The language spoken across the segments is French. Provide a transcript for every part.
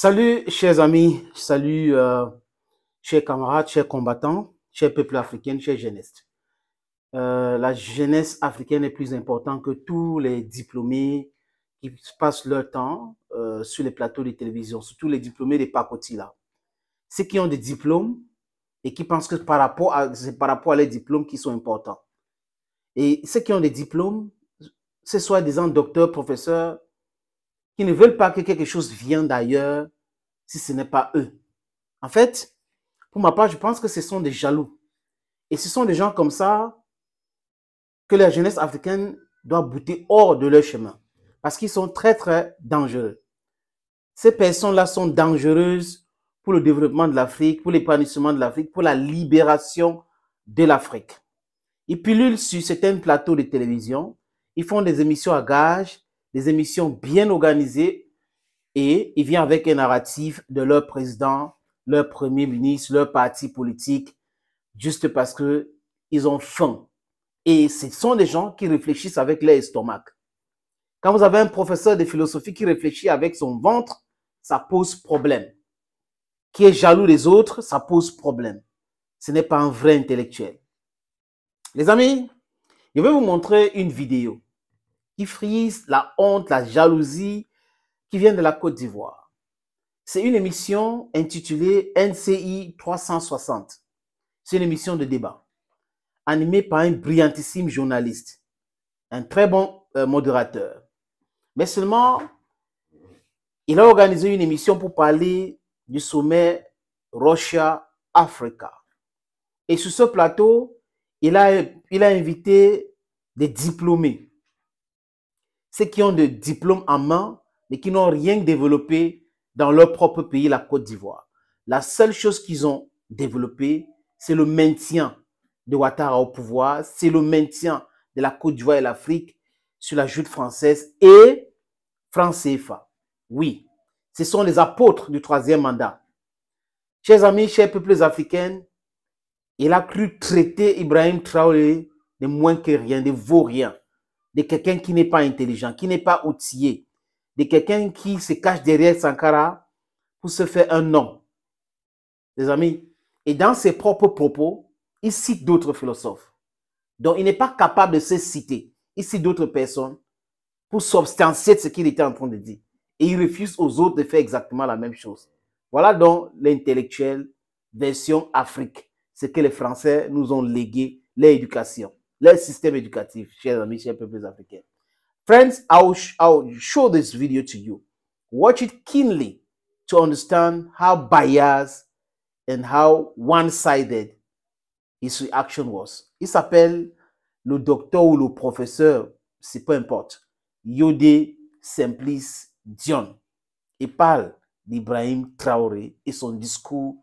Salut, chers amis, salut, euh, chers camarades, chers combattants, chers peuples africains, chers jeunesse. Euh, la jeunesse africaine est plus importante que tous les diplômés qui passent leur temps euh, sur les plateaux de télévision, surtout les diplômés des pacotis là. Ceux qui ont des diplômes et qui pensent que par rapport à, c'est par rapport à les diplômes qui sont importants. Et ceux qui ont des diplômes, ce soit des docteurs, professeurs, qui ne veulent pas que quelque chose vienne d'ailleurs si ce n'est pas eux. En fait, pour ma part, je pense que ce sont des jaloux. Et ce sont des gens comme ça que la jeunesse africaine doit bouter hors de leur chemin parce qu'ils sont très, très dangereux. Ces personnes-là sont dangereuses pour le développement de l'Afrique, pour l'épanouissement de l'Afrique, pour la libération de l'Afrique. Ils pilulent sur certains plateaux de télévision, ils font des émissions à gages, des émissions bien organisées et il vient avec un narratif de leur président, leur premier ministre, leur parti politique, juste parce que ils ont faim. Et ce sont des gens qui réfléchissent avec leur estomac. Quand vous avez un professeur de philosophie qui réfléchit avec son ventre, ça pose problème. Qui est jaloux des autres, ça pose problème. Ce n'est pas un vrai intellectuel. Les amis, je vais vous montrer une vidéo qui frise la honte, la jalousie qui vient de la Côte d'Ivoire. C'est une émission intitulée NCI 360. C'est une émission de débat, animée par un brillantissime journaliste, un très bon euh, modérateur. Mais seulement, il a organisé une émission pour parler du sommet russia Africa. Et sur ce plateau, il a, il a invité des diplômés ceux qui ont des diplômes en main, mais qui n'ont rien développé dans leur propre pays, la Côte d'Ivoire. La seule chose qu'ils ont développée, c'est le maintien de Ouattara au pouvoir, c'est le maintien de la Côte d'Ivoire et l'Afrique sur la jute française et France CFA. Oui, ce sont les apôtres du troisième mandat. Chers amis, chers peuples africains, il a cru traiter Ibrahim Traoré de moins que rien, de vaut rien de quelqu'un qui n'est pas intelligent, qui n'est pas outillé, de quelqu'un qui se cache derrière Sankara pour se faire un nom. Les amis, et dans ses propres propos, il cite d'autres philosophes. Donc il n'est pas capable de se citer. Il cite d'autres personnes pour substancier ce qu'il était en train de dire. Et il refuse aux autres de faire exactement la même chose. Voilà donc l'intellectuel version Afrique, ce que les Français nous ont légué, l'éducation le système éducatif, chers amis, chers peuples africains. Friends, I will show this video to you. Watch it keenly to understand how biased and how one-sided his reaction was. Il s'appelle le docteur ou le professeur, c'est peu importe, Yodé Simplice Dion. Il parle d'Ibrahim Traoré et son discours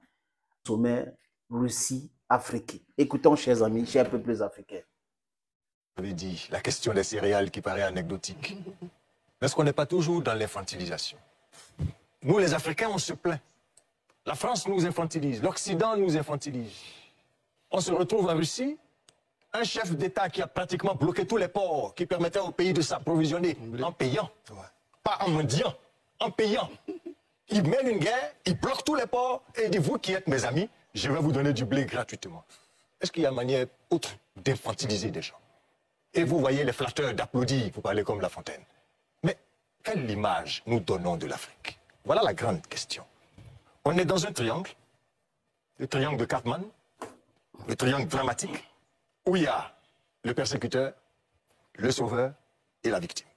sommet Russie-Afrique. Écoutons, chers amis, chers peuples africains avez dit, la question des céréales qui paraît anecdotique. Est-ce qu'on n'est pas toujours dans l'infantilisation Nous, les Africains, on se plaint. La France nous infantilise, l'Occident nous infantilise. On se retrouve en Russie, un chef d'État qui a pratiquement bloqué tous les ports qui permettaient au pays de s'approvisionner en payant, pas en mendiant, en payant. Il mène une guerre, il bloque tous les ports et il dit, vous qui êtes mes amis, je vais vous donner du blé gratuitement. Est-ce qu'il y a une manière autre d'infantiliser des gens et vous voyez les flatteurs d'applaudir, vous parlez comme La Fontaine. Mais quelle image nous donnons de l'Afrique Voilà la grande question. On est dans un triangle, le triangle de Cartman, le triangle dramatique, où il y a le persécuteur, le sauveur et la victime.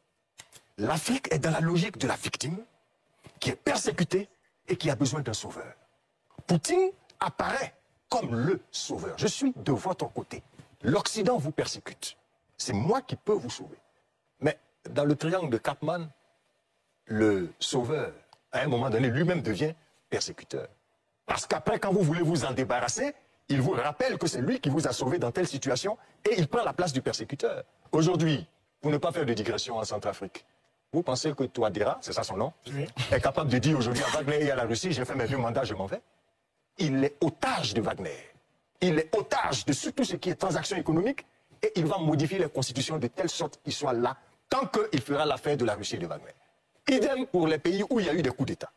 L'Afrique est dans la logique de la victime qui est persécutée et qui a besoin d'un sauveur. Poutine apparaît comme le sauveur. Je suis de votre côté. L'Occident vous persécute. C'est moi qui peux vous sauver. Mais dans le triangle de Capman, le sauveur, à un moment donné, lui-même devient persécuteur. Parce qu'après, quand vous voulez vous en débarrasser, il vous rappelle que c'est lui qui vous a sauvé dans telle situation et il prend la place du persécuteur. Aujourd'hui, pour ne pas faire de digression en Centrafrique, vous pensez que Touadéra, c'est ça son nom, est capable de dire aujourd'hui à Wagner et à la Russie, j'ai fait mes vieux mandats, je m'en vais Il est otage de Wagner. Il est otage de tout ce qui est transaction économique et il va modifier les constitutions de telle sorte qu'il soit là tant qu'il fera l'affaire de la Russie de Wagner. Idem pour les pays où il y a eu des coups d'État.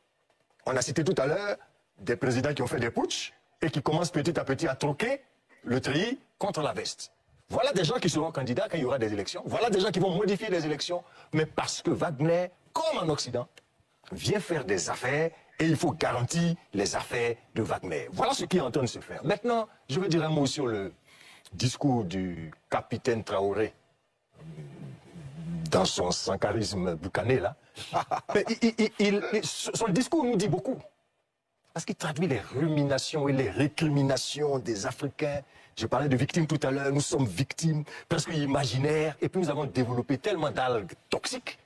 On a cité tout à l'heure des présidents qui ont fait des putsch et qui commencent petit à petit à troquer le tri contre la veste. Voilà des gens qui seront candidats quand il y aura des élections. Voilà des gens qui vont modifier les élections. Mais parce que Wagner, comme en Occident, vient faire des affaires et il faut garantir les affaires de Wagner. Voilà ce qui est en train de se faire. Maintenant, je veux dire un mot sur le discours du capitaine Traoré dans son sans-charisme boucané, là, Mais son discours nous dit beaucoup. Parce qu'il traduit les ruminations et les récriminations des Africains. Je parlais de victimes tout à l'heure. Nous sommes victimes, parce presque imaginaires. Et puis nous avons développé tellement d'algues toxiques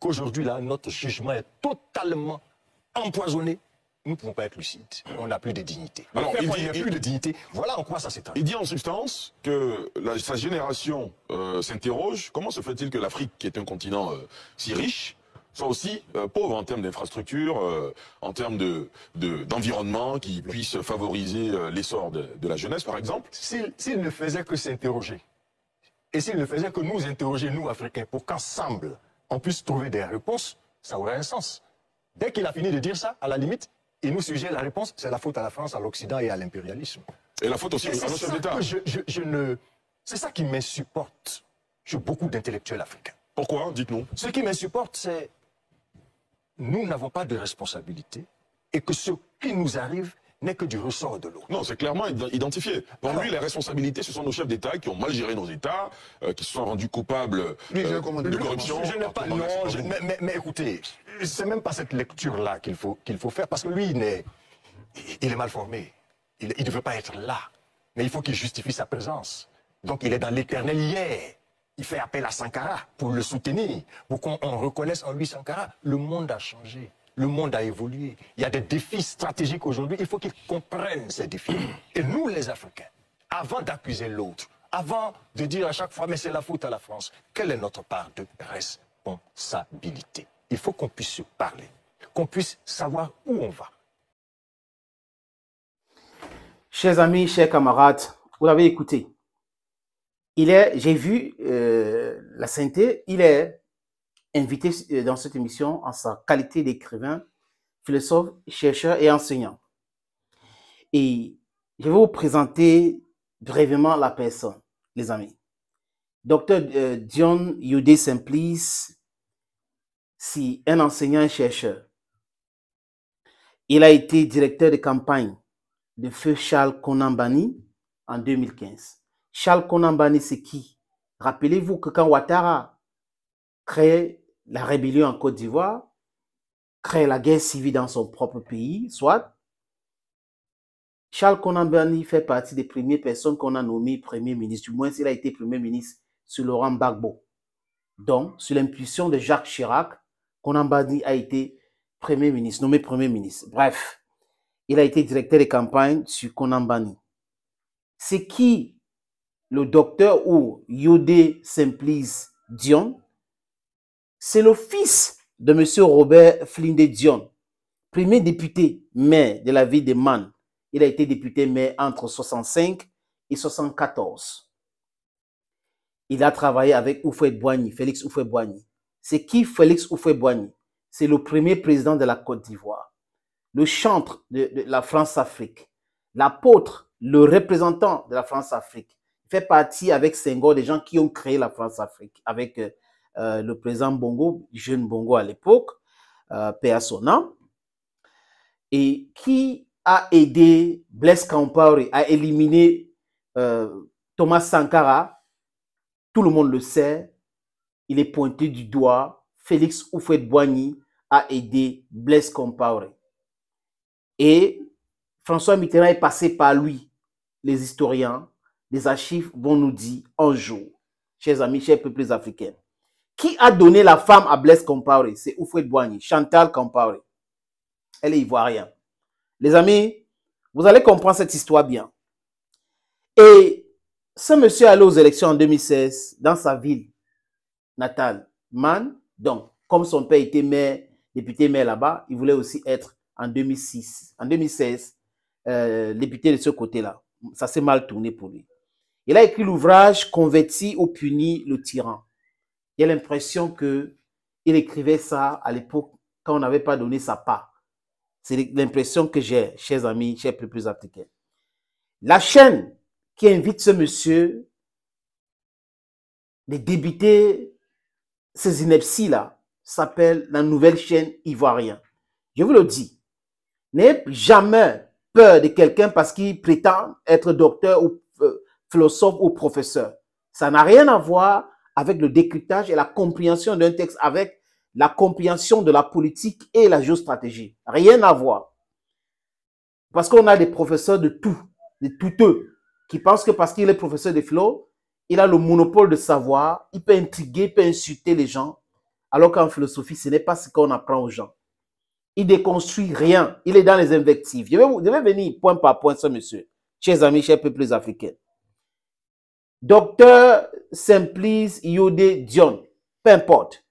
qu'aujourd'hui, là, notre jugement est totalement empoisonné nous ne pouvons pas être lucides. On n'a plus de dignité. il n'y a plus de dignité. Voilà en quoi ça s'éteint. Il dit en substance que sa génération euh, s'interroge comment se fait-il que l'Afrique, qui est un continent euh, si riche, soit aussi euh, pauvre en termes d'infrastructures, en termes de d'environnement qui puisse favoriser l'essor de, la jeunesse, par exemple S'il ne faisait que s'interroger, et s'il ne faisait que nous interroger, nous, Africains, pour qu'ensemble, on puisse trouver des réponses, ça aurait un sens. Dès qu'il a fini de dire ça, à la limite, il nous suggère la réponse, c'est la faute à la France, à l'Occident et à l'impérialisme. Et la faute aussi à d'État. Je, ne... C'est ça qui m'insupporte chez beaucoup d'intellectuels africains. Pourquoi Dites-nous. Ce qui m'insupporte, c'est nous n'avons pas de responsabilité et que ce qui nous arrive n'est que du ressort de l'eau. Non, c'est clairement identifié. Pour lui, les responsabilités, ce sont nos chefs d'État qui ont mal géré nos États, euh, qui se sont rendus coupables euh, de corruption. Je pas, mais, écoutez, c'est même pas cette lecture-là qu'il faut, qu'il faut faire, parce que lui, il est, il est mal formé. Il ne veut pas être là. Mais il faut qu'il justifie sa présence. Donc il est dans l'éternel hier. Il fait appel à Sankara pour le soutenir, pour qu'on reconnaisse en lui Sankara. Le monde a changé le monde a évolué. Il y a des défis stratégiques aujourd'hui. Il faut qu'ils comprennent ces défis. Et nous, les Africains, avant d'accuser l'autre, avant de dire à chaque fois, mais c'est la faute à la France, quelle est notre part de responsabilité Il faut qu'on puisse se parler, qu'on puisse savoir où on va. Chers amis, chers camarades, vous l'avez écouté. Il est, j'ai vu euh, la sainteté, il est invité euh, dans cette émission en sa qualité d'écrivain, philosophe, chercheur et enseignant. Et je vais vous présenter brièvement la personne, les amis. Docteur euh, Dion Yudé Simplice, c'est un enseignant et chercheur. Il a été directeur de campagne de feu Charles Konambani en 2015. Charles Konambani, c'est qui Rappelez-vous que quand Ouattara créait la rébellion en Côte d'Ivoire, crée la guerre civile dans son propre pays, soit Charles Conan fait partie des premières personnes qu'on a nommées Premier ministre, du moins il a été Premier ministre sur Laurent Gbagbo. Donc, sous l'impulsion de Jacques Chirac, Conan a été Premier ministre, nommé Premier ministre. Bref, il a été directeur de campagne sur Conan C'est qui le docteur ou Yodé Simplice Dion c'est le fils de M. Robert Flindé Dion, premier député maire de la ville de Man. Il a été député maire entre 65 et 74. Il a travaillé avec Oufouet-Boigny, Félix Oufouet-Boigny. C'est qui Félix Oufouet-Boigny C'est le premier président de la Côte d'Ivoire, le chantre de, de la France-Afrique, l'apôtre, le représentant de la France-Afrique. Il fait partie avec Senghor des gens qui ont créé la France-Afrique, avec euh, euh, le président Bongo, jeune Bongo à l'époque, euh, Persona, et qui a aidé Blaise Compaoré à éliminer euh, Thomas Sankara. Tout le monde le sait, il est pointé du doigt. Félix Houphouët-Boigny a aidé Blaise Compaoré. Et François Mitterrand est passé par lui. Les historiens, les archives vont nous dire un jour, chers amis, chers peuples africains. Qui a donné la femme à Blaise Compaoré C'est Oufred Boigny, Chantal Compaoré. Elle est ivoirienne. Les amis, vous allez comprendre cette histoire bien. Et ce monsieur est allé aux élections en 2016 dans sa ville natale, Man. Donc, comme son père était maire, député maire là-bas, il voulait aussi être en 2006, en 2016, euh, député de ce côté-là. Ça s'est mal tourné pour lui. Il a écrit l'ouvrage Converti ou puni le tyran. Il a l'impression que il écrivait ça à l'époque quand on n'avait pas donné sa part. C'est l'impression que j'ai, chers amis, chers peuples africains. La chaîne qui invite ce monsieur de débiter ces inepties-là s'appelle la nouvelle chaîne ivoirienne. Je vous le dis, n'ayez jamais peur de quelqu'un parce qu'il prétend être docteur ou euh, philosophe ou professeur. Ça n'a rien à voir avec le décryptage et la compréhension d'un texte, avec la compréhension de la politique et la géostratégie. Rien à voir. Parce qu'on a des professeurs de tout, de tout eux, qui pensent que parce qu'il est professeur de philo, il a le monopole de savoir, il peut intriguer, il peut insulter les gens, alors qu'en philosophie, ce n'est pas ce qu'on apprend aux gens. Il déconstruit rien, il est dans les invectives. Je vais, je vais venir point par point, ça, monsieur, chers amis, chers peuples africains. Docteur Simplice Yodé Dion, peu importe,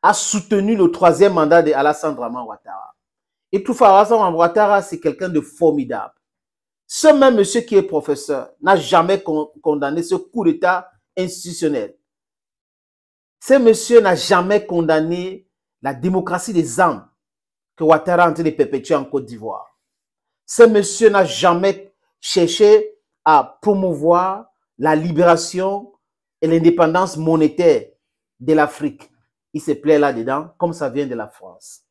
a soutenu le troisième mandat de Draman Ouattara. Et tout Alassane Ouattara, c'est quelqu'un de formidable. Ce même monsieur qui est professeur n'a jamais condamné ce coup d'État institutionnel. Ce monsieur n'a jamais condamné la démocratie des âmes que Ouattara a en train de perpétuer en Côte d'Ivoire. Ce monsieur n'a jamais cherché à promouvoir la libération et l'indépendance monétaire de l'Afrique. Il se plaît là-dedans, comme ça vient de la France.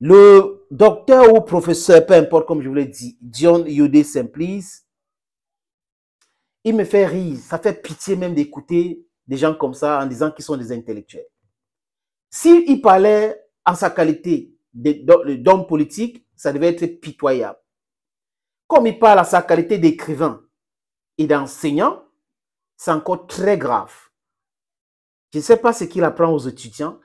Le docteur ou professeur, peu importe comme je vous l'ai dit, John Yodé Simplice, il me fait rire. Ça fait pitié même d'écouter des gens comme ça en disant qu'ils sont des intellectuels. S'il parlait à sa qualité d'homme politique, ça devait être pitoyable. Comme il parle à sa qualité d'écrivain, et d'enseignants, c'est encore très grave. Je ne sais pas ce qu'il apprend aux étudiants,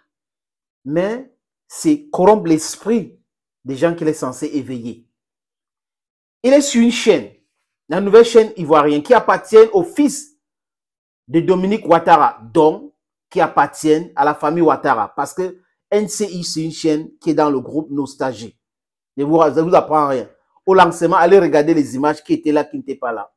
mais c'est corrompre l'esprit des gens qu'il est censé éveiller. Il est sur une chaîne, la nouvelle chaîne ivoirienne, qui appartient au fils de Dominique Ouattara, donc qui appartient à la famille Ouattara, parce que NCI, c'est une chaîne qui est dans le groupe Nostalgie. Je ne vous, vous apprends rien. Au lancement, allez regarder les images qui étaient là, qui n'étaient pas là.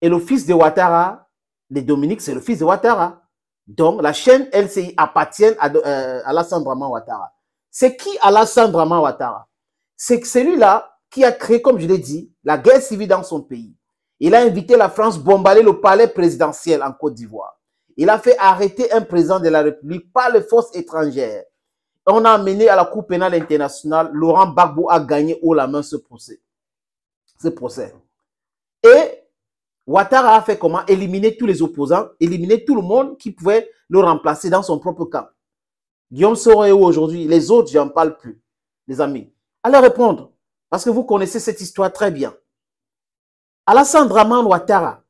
Et le fils de Ouattara, les Dominique, c'est le fils de Ouattara. Donc, la chaîne LCI appartient à, à euh, Alassane Ouattara. C'est qui Alassane Draman Ouattara C'est celui-là qui a créé, comme je l'ai dit, la guerre civile dans son pays. Il a invité la France à bombarder le palais présidentiel en Côte d'Ivoire. Il a fait arrêter un président de la République par les forces étrangères. On a amené à la Cour pénale internationale. Laurent Gbagbo a gagné haut la main ce procès. Ce procès. Et Ouattara a fait comment Éliminer tous les opposants, éliminer tout le monde qui pouvait le remplacer dans son propre camp. Guillaume Soro aujourd'hui Les autres, j'en parle plus, les amis. Allez répondre, parce que vous connaissez cette histoire très bien. Alassane Draman Ouattara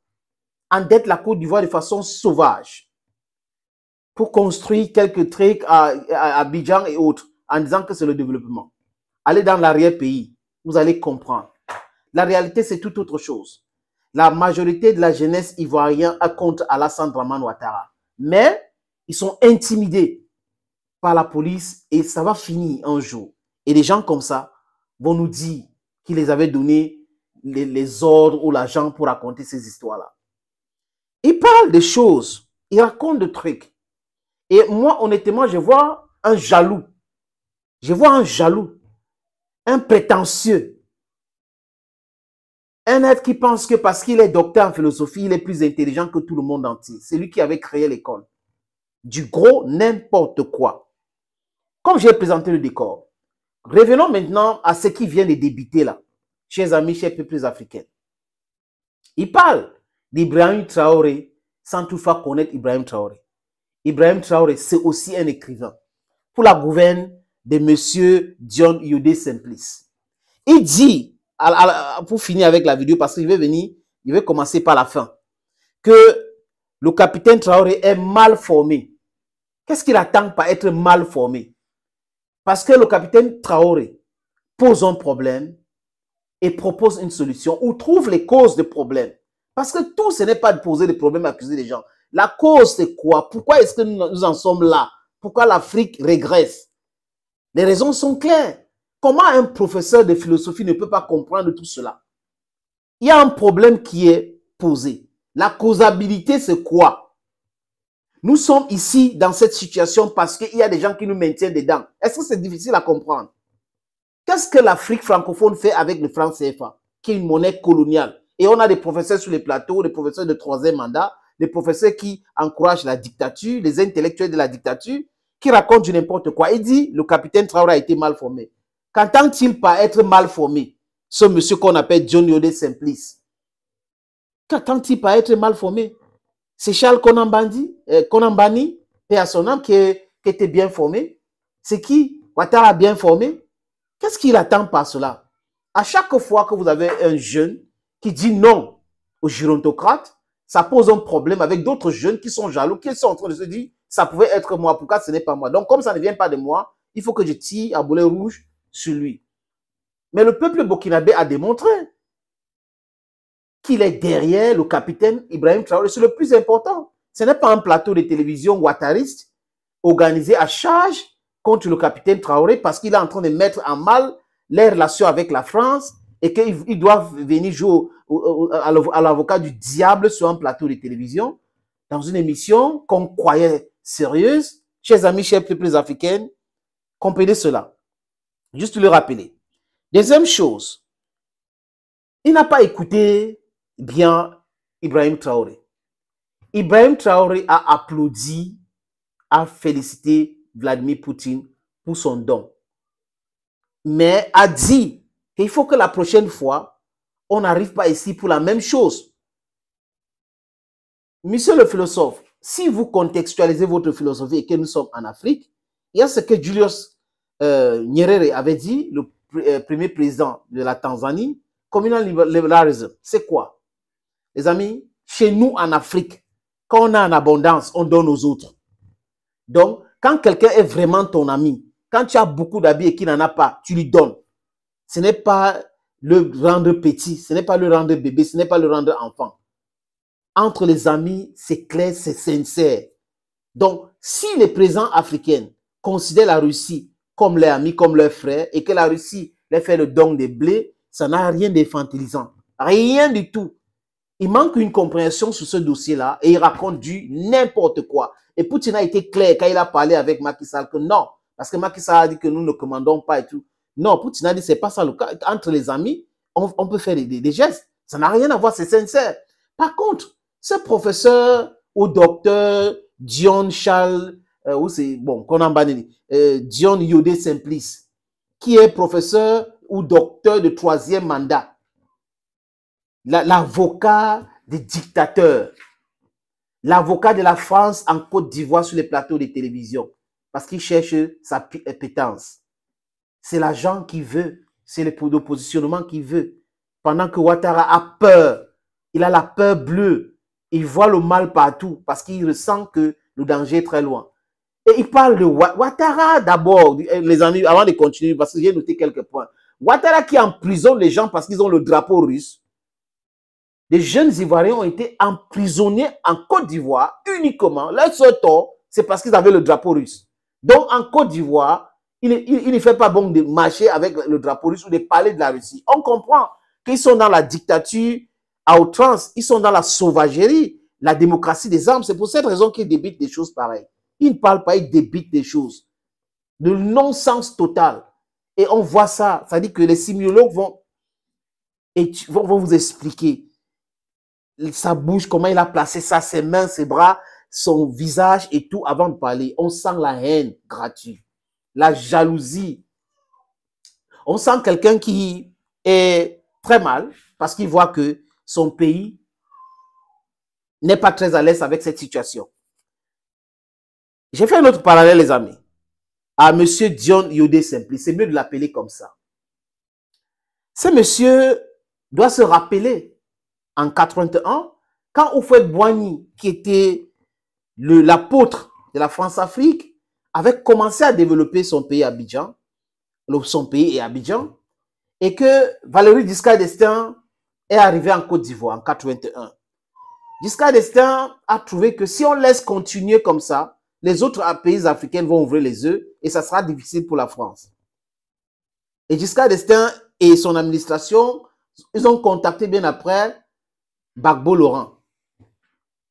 endette la Côte d'Ivoire de façon sauvage pour construire quelques trucs à, à Abidjan et autres en disant que c'est le développement. Allez dans l'arrière-pays, vous allez comprendre. La réalité, c'est tout autre chose. La majorité de la jeunesse ivoirienne a contre Alassane Draman Ouattara. Mais ils sont intimidés par la police et ça va finir un jour. Et des gens comme ça vont nous dire qu'ils les avaient donné les, ordres ou l'argent pour raconter ces histoires-là. Ils parlent des choses, ils racontent des trucs. Et moi, honnêtement, je vois un jaloux. Je vois un jaloux, un prétentieux, être qui pense que parce qu'il est docteur en philosophie, il est plus intelligent que tout le monde entier. C'est lui qui avait créé l'école. Du gros n'importe quoi. Comme j'ai présenté le décor, revenons maintenant à ce qui vient de débiter là, chers amis, chers peuples africains. Il parle d'Ibrahim Traoré sans toutefois connaître Ibrahim Traoré. Ibrahim Traoré, c'est aussi un écrivain pour la gouverne de M. John Yodé Simplice. Il dit pour finir avec la vidéo, parce qu'il veut venir, il veut commencer par la fin, que le capitaine Traoré est mal formé. Qu'est-ce qu'il attend par être mal formé Parce que le capitaine Traoré pose un problème et propose une solution ou trouve les causes des problèmes. Parce que tout, ce n'est pas de poser des problèmes, accuser les gens. La cause, c'est quoi Pourquoi est-ce que nous en sommes là Pourquoi l'Afrique régresse Les raisons sont claires. Comment un professeur de philosophie ne peut pas comprendre tout cela Il y a un problème qui est posé. La causabilité, c'est quoi Nous sommes ici dans cette situation parce qu'il y a des gens qui nous maintiennent dedans. Est-ce que c'est difficile à comprendre Qu'est-ce que l'Afrique francophone fait avec le franc CFA, qui est une monnaie coloniale Et on a des professeurs sur les plateaux, des professeurs de troisième mandat, des professeurs qui encouragent la dictature, les intellectuels de la dictature, qui racontent n'importe quoi. Il dit, le capitaine Traoré a été mal formé. Qu'entend-il pas être mal formé Ce monsieur qu'on appelle John Yodé Simplice. Qu'entend-il par être mal formé C'est Charles Konambandi, euh, Konambani, à son âme, qui, était bien formé. C'est qui Ouattara bien formé. Qu'est-ce qu'il attend par cela À chaque fois que vous avez un jeune qui dit non aux gérontocrates, ça pose un problème avec d'autres jeunes qui sont jaloux, qui sont en train de se dire, ça pouvait être moi, pourquoi ce n'est pas moi Donc, comme ça ne vient pas de moi, il faut que je tire à boulet rouge sur lui. Mais le peuple burkinabé a démontré qu'il est derrière le capitaine Ibrahim Traoré. C'est le plus important. Ce n'est pas un plateau de télévision ouattariste organisé à charge contre le capitaine Traoré parce qu'il est en train de mettre en mal les relations avec la France et qu'ils doivent venir jouer à l'avocat du diable sur un plateau de télévision dans une émission qu'on croyait sérieuse. Chers amis, chers peuples africains, comprenez cela. Juste le rappeler. Deuxième chose, il n'a pas écouté bien Ibrahim Traoré. Ibrahim Traoré a applaudi, a félicité Vladimir Poutine pour son don, mais a dit qu'il faut que la prochaine fois, on n'arrive pas ici pour la même chose. Monsieur le philosophe, si vous contextualisez votre philosophie et que nous sommes en Afrique, il y a ce que Julius euh, Nyerere avait dit, le euh, premier président de la Tanzanie, communal liberalism, c'est quoi Les amis, chez nous en Afrique, quand on a en abondance, on donne aux autres. Donc, quand quelqu'un est vraiment ton ami, quand tu as beaucoup d'habits et qu'il n'en a pas, tu lui donnes. Ce n'est pas le rendre petit, ce n'est pas le rendre bébé, ce n'est pas le rendre enfant. Entre les amis, c'est clair, c'est sincère. Donc, si les présents africains considèrent la Russie comme leurs amis, comme leurs frères, et que la Russie leur fait le don des blés, ça n'a rien d'infantilisant. Rien du tout. Il manque une compréhension sur ce dossier-là et il raconte du n'importe quoi. Et Poutine a été clair quand il a parlé avec Macky Sall que non, parce que Macky Sall a dit que nous ne commandons pas et tout. Non, Poutine a dit que c'est pas ça le cas. Entre les amis, on, peut faire des, des gestes. Ça n'a rien à voir, c'est sincère. Par contre, ce professeur ou docteur Dion Charles euh, ou c'est bon Konambanini, euh, Dion Yodé Simplice, qui est professeur ou docteur de troisième mandat, l'avocat des dictateurs, l'avocat de la France en Côte d'Ivoire sur les plateaux de télévision, parce qu'il cherche sa euh, pétence. C'est l'agent qui veut, c'est le positionnement qui veut. Pendant que Ouattara a peur, il a la peur bleue, il voit le mal partout parce qu'il ressent que le danger est très loin. Et il parle de Ouattara d'abord, eh, les amis, avant de continuer, parce que j'ai noté quelques points. Ouattara qui emprisonne les gens parce qu'ils ont le drapeau russe. Les jeunes Ivoiriens ont été emprisonnés en Côte d'Ivoire uniquement. Leur seul tort, c'est parce qu'ils avaient le drapeau russe. Donc en Côte d'Ivoire, il, ne fait pas bon de marcher avec le drapeau russe ou de parler de la Russie. On comprend qu'ils sont dans la dictature à outrance, ils sont dans la sauvagerie, la démocratie des armes. C'est pour cette raison qu'ils débitent des choses pareilles. Il ne parle pas, il débite des choses. Le non-sens total. Et on voit ça. Ça dit que les simulogues vont, vont vous expliquer sa bouche, comment il a placé ça, ses mains, ses bras, son visage et tout avant de parler. On sent la haine gratuite, la jalousie. On sent quelqu'un qui est très mal parce qu'il voit que son pays n'est pas très à l'aise avec cette situation. J'ai fait un autre parallèle, les amis, à Monsieur Dion Yodé Simpli. C'est mieux de l'appeler comme ça. Ce monsieur doit se rappeler, en 81, quand Oufouet Boigny, qui était l'apôtre de la France-Afrique, avait commencé à développer son pays Abidjan, son pays et Abidjan, et que Valérie Giscard d'Estaing est arrivé en Côte d'Ivoire en 81. Giscard d'Estaing a trouvé que si on laisse continuer comme ça, les autres pays africains vont ouvrir les yeux et ça sera difficile pour la France. Et Giscard d'Estaing et son administration, ils ont contacté bien après Bagbo Laurent.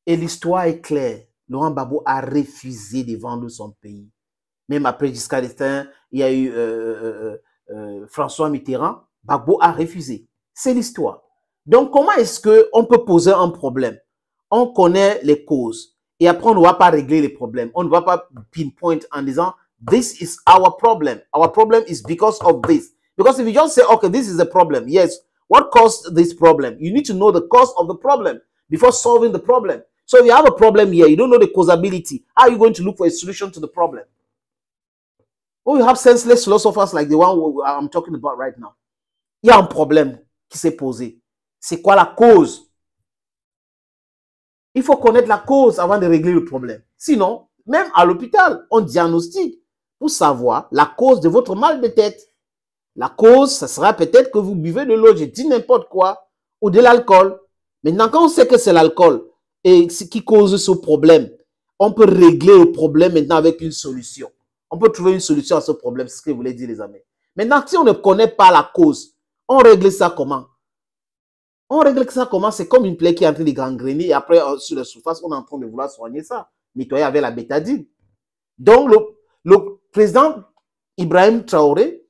Et l'histoire est claire. Laurent Gbagbo a refusé de vendre son pays. Même après Giscard d'Estaing, il y a eu euh, euh, euh, François Mitterrand. Gbagbo a refusé. C'est l'histoire. Donc, comment est-ce qu'on peut poser un problème On connaît les causes. Et après, on ne va pas régler les problèmes. On ne va pas pinpoint en disant, this is our problem. Our problem is because of this. Because if you just say, okay, this is a problem. Yes. What caused this problem? You need to know the cause of the problem before solving the problem. So you have a problem here, you don't know the causability. How are you going to look for a solution to the problem? Oh, you have senseless philosophers like the one I'm talking about right now. Il y a un problème qui s'est posé. C'est quoi la cause il faut connaître la cause avant de régler le problème. Sinon, même à l'hôpital, on diagnostique pour savoir la cause de votre mal de tête. La cause, ce sera peut-être que vous buvez de l'eau, je dis n'importe quoi, ou de l'alcool. Maintenant, quand on sait que c'est l'alcool et ce qui cause ce problème, on peut régler le problème maintenant avec une solution. On peut trouver une solution à ce problème, c'est ce que vous voulez dire, les amis. Maintenant, si on ne connaît pas la cause, on règle ça comment on règle que ça commence, C'est comme une plaie qui est en train de gangréner et après, euh, sur la surface, on est en train de vouloir soigner ça, nettoyer avec la bétadine. Donc, le, président Ibrahim Traoré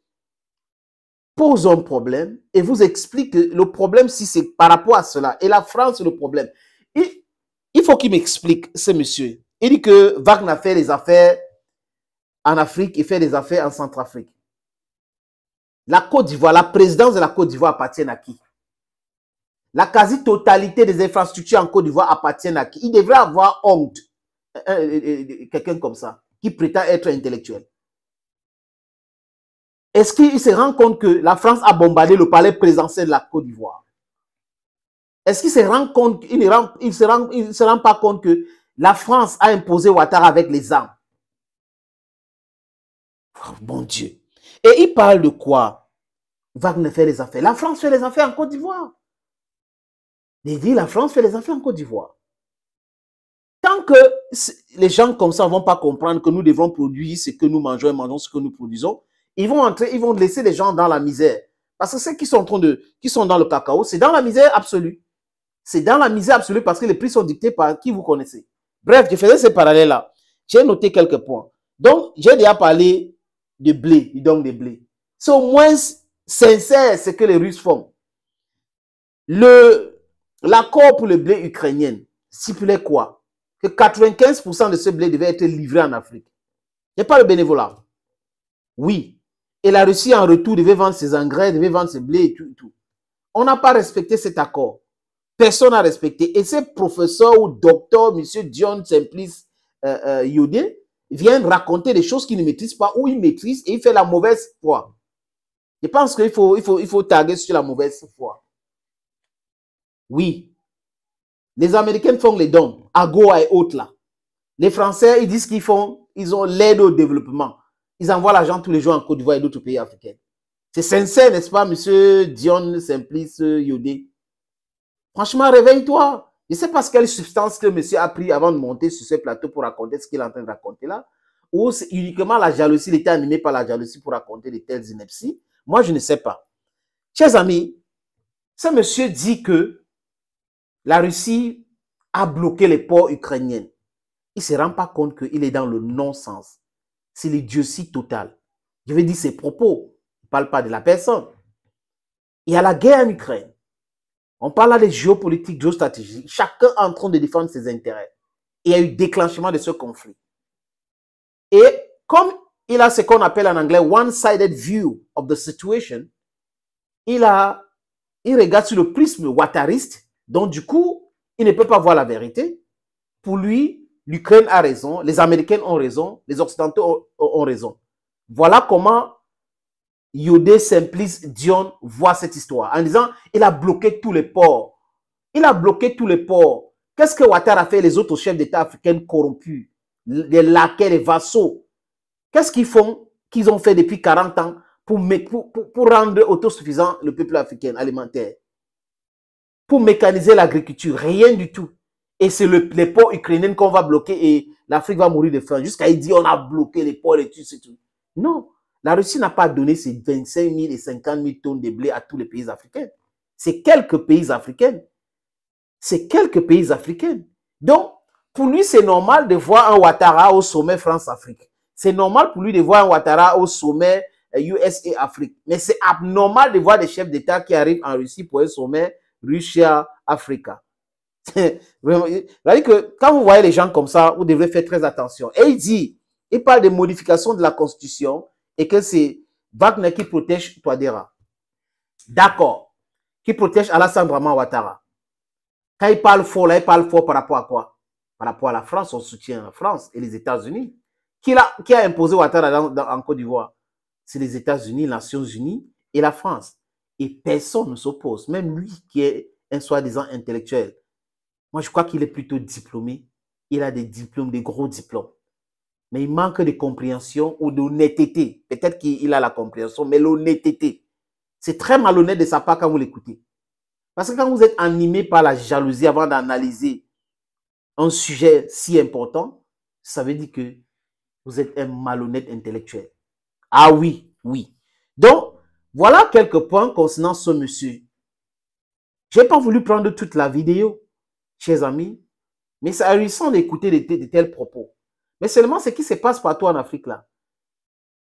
pose un problème et vous explique le problème, si c'est par rapport à cela, et la France, le problème. il faut qu'il m'explique, ce monsieur. Il dit que Wagner fait des affaires en Afrique et fait des affaires en Centrafrique. La Côte d'Ivoire, la présidence de la Côte d'Ivoire appartient à qui la quasi-totalité des infrastructures en Côte d'Ivoire appartiennent à qui Il devrait avoir honte, quelqu'un comme ça, qui prétend être intellectuel. Est-ce qu'il se rend compte que la France a bombardé le palais présidentiel de la Côte d'Ivoire Est-ce qu'il se rend compte, il ne se, rend, se rend pas compte que la France a imposé Ouattara avec les armes oh, Dieu. Et il parle de quoi Wagner fait les affaires. La France fait les affaires en Côte d'Ivoire. Il dit, la France fait les affaires en Côte d'Ivoire. Tant que les gens comme ça ne vont pas comprendre que nous devons produire ce que nous mangeons et mangeons ce que nous produisons, ils vont entrer, ils vont laisser les gens dans la misère. Parce que ceux qui sont, en train de, qui sont dans le cacao, c'est dans la misère absolue. C'est dans la misère absolue parce que les prix sont dictés par qui vous connaissez. Bref, je faisais ce parallèle-là. J'ai noté quelques points. Donc, j'ai déjà parlé de blé, du don de blé. C'est au moins sincère ce que les Russes font. Le, L'accord pour le blé ukrainien stipulait quoi Que 95% de ce blé devait être livré en Afrique. Il n'y a pas le bénévolat. Oui. Et la Russie, en retour, devait vendre ses engrais, devait vendre ses blés et tout. On n'a pas respecté cet accord. Personne n'a respecté. Et ce professeur ou docteur, M. John Simplice euh, euh, Yodé, vient raconter des choses qu'il ne maîtrise pas ou il maîtrise et il fait la mauvaise foi. Je pense qu'il faut, il il faut taguer sur la mauvaise foi. Oui. Les Américains font les dons, à Goa et autres là. Les Français, ils disent qu'ils font, ils ont l'aide au développement. Ils envoient l'argent tous les jours en Côte d'Ivoire et d'autres pays africains. C'est sincère, n'est-ce pas, monsieur Dion Simplice Yodé? Franchement, réveille-toi. Je ne sais pas quelle substance que monsieur a pris avant de monter sur ce plateau pour raconter ce qu'il est en train de raconter là. Ou uniquement la jalousie, il était animé par la jalousie pour raconter de telles inepties. Moi, je ne sais pas. Chers amis, ce monsieur dit que la Russie a bloqué les ports ukrainiens. Il ne se rend pas compte qu'il est dans le non-sens. C'est l'idiotie totale. Je vais dire ses propos. Il ne parle pas de la personne. Il y a la guerre en Ukraine. On parle là de géopolitique, géostratégie. Chacun en train de défendre ses intérêts. Il y a eu déclenchement de ce conflit. Et comme il a ce qu'on appelle en anglais one-sided view of the situation, il, a, il regarde sur le prisme watariste donc, du coup, il ne peut pas voir la vérité. Pour lui, l'Ukraine a raison, les Américains ont raison, les Occidentaux ont, raison. Voilà comment Yodé Simplice Dion voit cette histoire en disant il a bloqué tous les ports. Il a bloqué tous les ports. Qu'est-ce que Ouattara a fait les autres chefs d'État africains corrompus, les laquais, les vassaux Qu'est-ce qu'ils font, qu'ils ont fait depuis 40 ans pour, pour rendre autosuffisant le peuple africain alimentaire pour mécaniser l'agriculture. Rien du tout. Et c'est les ports ukrainiens qu'on va bloquer et l'Afrique va mourir de faim. Jusqu'à il dit on a bloqué les ports et tout, c'est tout. Non. La Russie n'a pas donné ses 25 000 et 50 000 tonnes de blé à tous les pays africains. C'est quelques pays africains. C'est quelques pays africains. Donc, pour lui, c'est normal de voir un Ouattara au sommet France-Afrique. C'est normal pour lui de voir un Ouattara au sommet USA-Afrique. Euh, Mais c'est abnormal de voir des chefs d'État qui arrivent en Russie pour un sommet Russia, Africa. quand vous voyez les gens comme ça, vous devez faire très attention. Et il dit, il parle des modifications de la constitution et que c'est Wagner qui protège Toadera. D'accord. Qui protège Alassane Draman Ouattara. Quand il parle fort, là, il parle fort par rapport à quoi Par rapport à la France, on soutient la France et les États-Unis. Qui, a imposé Ouattara en Côte d'Ivoire C'est les États-Unis, les Nations Unies et la France et personne ne s'oppose, même lui qui est un soi-disant intellectuel. Moi, je crois qu'il est plutôt diplômé. Il a des diplômes, des gros diplômes. Mais il manque de compréhension ou d'honnêteté. Peut-être qu'il a la compréhension, mais l'honnêteté. C'est très malhonnête de sa part quand vous l'écoutez. Parce que quand vous êtes animé par la jalousie avant d'analyser un sujet si important, ça veut dire que vous êtes un malhonnête intellectuel. Ah oui, oui. Donc, voilà quelques points concernant ce monsieur. Je n'ai pas voulu prendre toute la vidéo, chers amis, mais c'est réussi d'écouter de, de, tels propos. Mais seulement ce qui se passe partout en Afrique, là,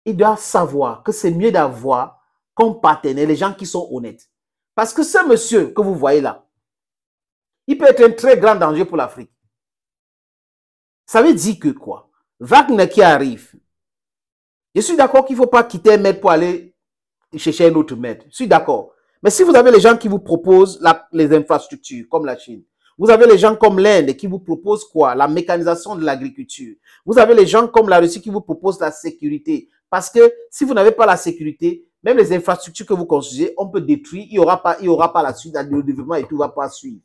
il doit savoir que c'est mieux d'avoir comme partenaire les gens qui sont honnêtes. Parce que ce monsieur que vous voyez là, il peut être un très grand danger pour l'Afrique. Ça veut dire que quoi Wagner qui arrive. Je suis d'accord qu'il ne faut pas quitter Maître pour aller chercher un autre maître. Je suis d'accord. Mais si vous avez les gens qui vous proposent les infrastructures, comme la Chine, vous avez les gens comme l'Inde qui vous proposent quoi La mécanisation de l'agriculture. Vous avez les gens comme la Russie qui vous proposent la sécurité. Parce que si vous n'avez pas la sécurité, même les infrastructures que vous construisez, on peut détruire. Il n'y aura, pas, aura pas la suite, le développement et tout ne va pas suivre.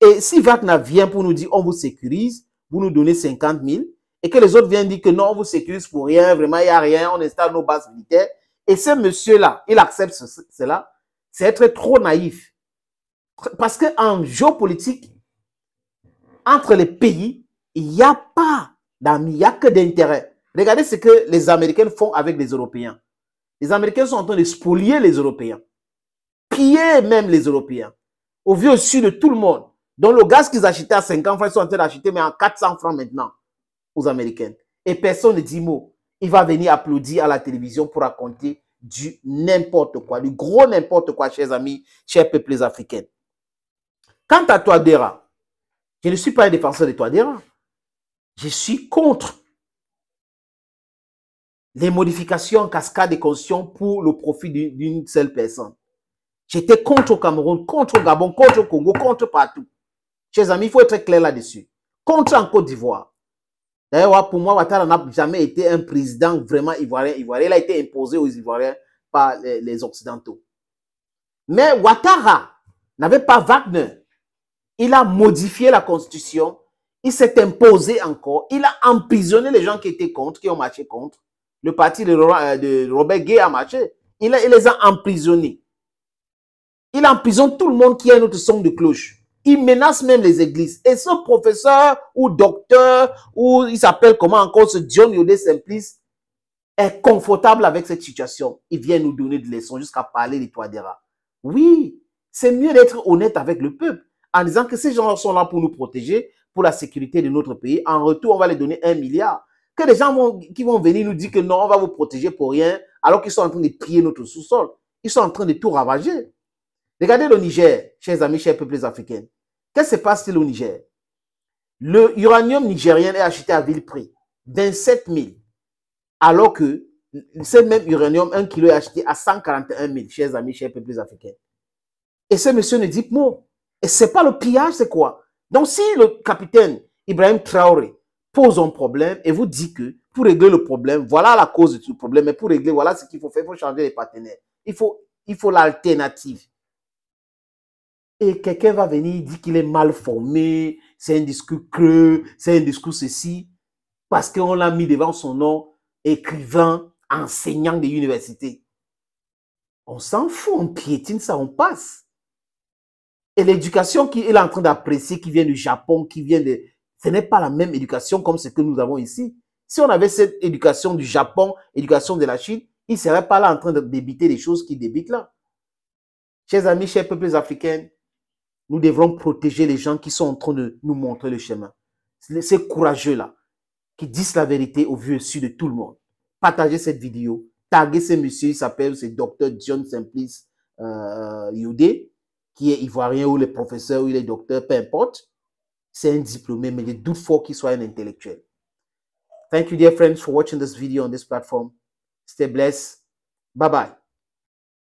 Et si Vatna vient pour nous dire on vous sécurise, vous nous donnez 50 000, et que les autres viennent dire que non, on vous sécurise pour rien, vraiment, il n'y a rien, on installe nos bases militaires, et ce monsieur-là, il accepte cela, c'est être trop naïf. Parce qu'en géopolitique, entre les pays, il n'y a pas d'amis, il n'y a que d'intérêt. Regardez ce que les Américains font avec les Européens. Les Américains sont en train de spolier les Européens, piller même les Européens, au vieux sud de tout le monde. dont le gaz qu'ils achetaient à 50 francs, ils sont en train d'acheter, mais en 400 francs maintenant aux Américains. Et personne ne dit mot il va venir applaudir à la télévision pour raconter du n'importe quoi, du gros n'importe quoi, chers amis, chers peuples africains. Quant à Toadera, je ne suis pas un défenseur de Toadera. Je suis contre les modifications en cascade des conscience pour le profit d'une seule personne. J'étais contre au Cameroun, contre au Gabon, contre au Congo, contre partout. Chers amis, il faut être clair là-dessus. Contre en Côte d'Ivoire pour moi, Ouattara n'a jamais été un président vraiment ivoirien, Il a été imposé aux Ivoiriens par les, Occidentaux. Mais Ouattara n'avait pas Wagner. Il a modifié la constitution. Il s'est imposé encore. Il a emprisonné les gens qui étaient contre, qui ont marché contre. Le parti de, euh, Robert Gay a marché. Il, les a emprisonnés. Il emprisonne tout le monde qui a une autre son de cloche il menace même les églises. Et ce professeur ou docteur, ou il s'appelle comment encore, ce John Yodé Simplice, est confortable avec cette situation. Il vient nous donner des leçons jusqu'à parler des toits des Oui, c'est mieux d'être honnête avec le peuple en disant que ces gens sont là pour nous protéger, pour la sécurité de notre pays. En retour, on va les donner un milliard. Que les gens qui vont venir nous dire que non, on va vous protéger pour rien, alors qu'ils sont en train de prier notre sous-sol. Ils sont en train de tout ravager. Regardez le Niger, chers amis, chers peuples africains. Qu'est-ce qui se passe au Niger Le uranium nigérien est acheté à vil prix, 27 000, alors que ce même uranium, un kilo, est acheté à 141 000, chers amis, chers peuples africains. Et ce monsieur ne dit mot. Et c'est pas le pillage, c'est quoi Donc si le capitaine Ibrahim Traoré pose un problème et vous dit que pour régler le problème, voilà la cause du problème, mais pour régler, voilà ce qu'il faut faire, il faut changer les partenaires. Il faut, il faut l'alternative. Et quelqu'un va venir dit qu'il est mal formé, c'est un discours creux, c'est un discours ceci, parce qu'on l'a mis devant son nom, écrivain, enseignant de l'université. On s'en fout, on piétine ça, on passe. Et l'éducation qu'il est en train d'apprécier, qui vient du Japon, qui vient de... Ce n'est pas la même éducation comme ce que nous avons ici. Si on avait cette éducation du Japon, éducation de la Chine, il ne serait pas là en train de débiter les choses qui débite là. Chers amis, chers peuples africains, nous devrons protéger les gens qui sont en train de nous montrer le chemin. Ces courageux-là, qui disent la vérité au vieux sud de tout le monde. Partagez cette vidéo. Taguez ce monsieur, il s'appelle, c'est docteur John Simplice euh, qui est ivoirien ou le professeur ou le docteur, peu importe. C'est un diplômé, mais est doute fort qu'il soit un intellectuel. Thank you, dear friends, for watching this video on this platform. Stay blessed. Bye bye.